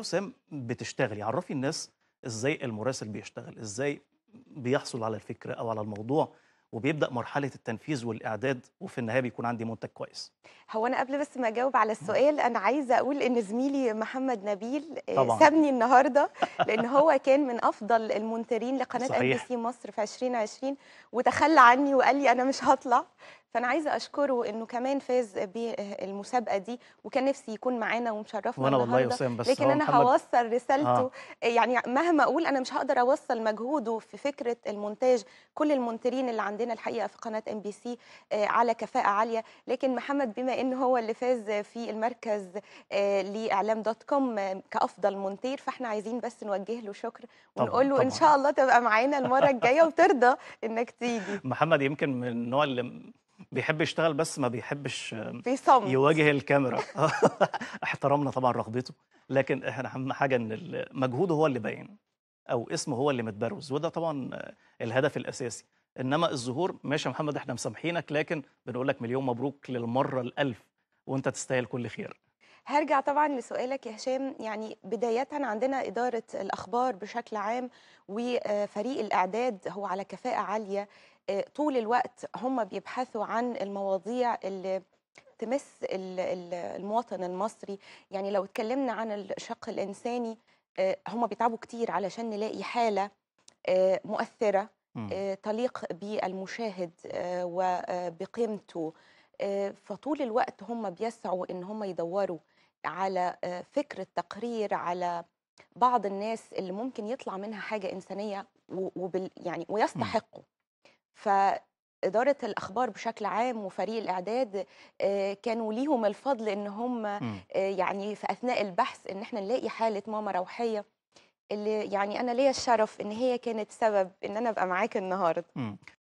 وسام بتشتغلي عرفي الناس ازاي المراسل بيشتغل ازاي بيحصل على الفكره او على الموضوع وبيبدا مرحله التنفيذ والاعداد وفي النهايه بيكون عندي منتج كويس هو انا قبل بس ما اجاوب على السؤال انا عايزه اقول ان زميلي محمد نبيل آه، طبعا. سابني النهارده لان هو كان من افضل المنترين لقناه ام بي سي مصر في 2020 وتخلى عني وقال لي انا مش هطلع فانا عايزه اشكره انه كمان فاز بالمسابقه دي وكان نفسي يكون معانا ومشرفنا وانا والله يوسام بس لكن انا هوصل رسالته آه. يعني مهما اقول انا مش هقدر اوصل مجهوده في فكره المونتاج كل المونترين اللي عندنا الحقيقه في قناه ام بي سي على كفاءه عاليه لكن محمد بما ان هو اللي فاز في المركز آه، لاعلام دوت كوم آه، كافضل مونتير فاحنا عايزين بس نوجه له شكر ونقول له ان شاء الله تبقى معانا المره الجايه وترضى انك تيجي محمد يمكن من النوع اللي بيحب يشتغل بس ما بيحبش بيصمت يواجه الكاميرا احترمنا طبعا رغبته لكن احنا اهم حاجه ان مجهوده هو اللي باين او اسمه هو اللي متبروز وده طبعا الهدف الاساسي انما الظهور ماشي يا محمد احنا مسامحينك لكن بنقول لك مليون مبروك للمره الالف وانت تستاهل كل خير هرجع طبعا لسؤالك يا هشام يعني بداية عندنا إدارة الأخبار بشكل عام وفريق الإعداد هو على كفاءة عالية آه، طول الوقت هم بيبحثوا عن المواضيع اللي تمس المواطن المصري يعني لو اتكلمنا عن الشق الإنساني آه، هم بيتعبوا كتير علشان نلاقي حالة آه، مؤثرة تليق بالمشاهد وبقيمته فطول الوقت هم بيسعوا ان هم يدوروا على آه، فكرة تقرير على بعض الناس اللي ممكن يطلع منها حاجة إنسانية وبال يعني إمم. ويستحقوا فإدارة الأخبار بشكل عام وفريق الإعداد آه، كانوا ليهم الفضل إن هم إمم. آه، يعني في أثناء البحث إن إحنا نلاقي حالة ماما روحية اللي يعني أنا ليا الشرف إن هي كانت سبب إن أنا أبقى معاك النهاردة إمم.